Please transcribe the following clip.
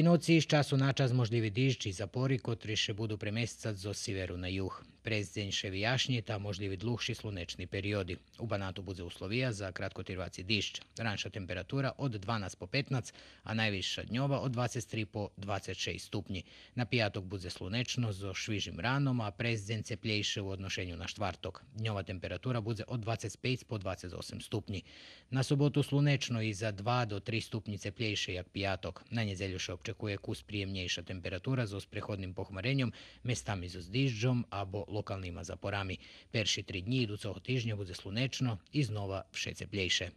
Inoci iz času na čas možljivi dižči, zapori, kotri še bodo premestcati zo severu na jug. Prezdjenjševi jašnji ta možljivi dluhši slunečni periodi. U Banatu bude uslovija za kratkotirvaci i dišć. Ranša temperatura od 12 po 15, a najviša dnjova od 23 po 26 stupnji. Na pijatok bude slunečno zo švižim ranom, a prezdjen ceplejše u odnošenju na štvartok. Dnjova temperatura bude od 25 po 28 stupnji. Na sobotu slunečno i za 2 do 3 stupnji ceplejše jak pijatok. Na njezelju še občekuje kus prijemnjejša temperatura zo s prehodnim pohmarenjom, mestami zo zdižđom, abo локальними запорами. Перші три дні до цього тижня буде слонечно і знову ще тепліше.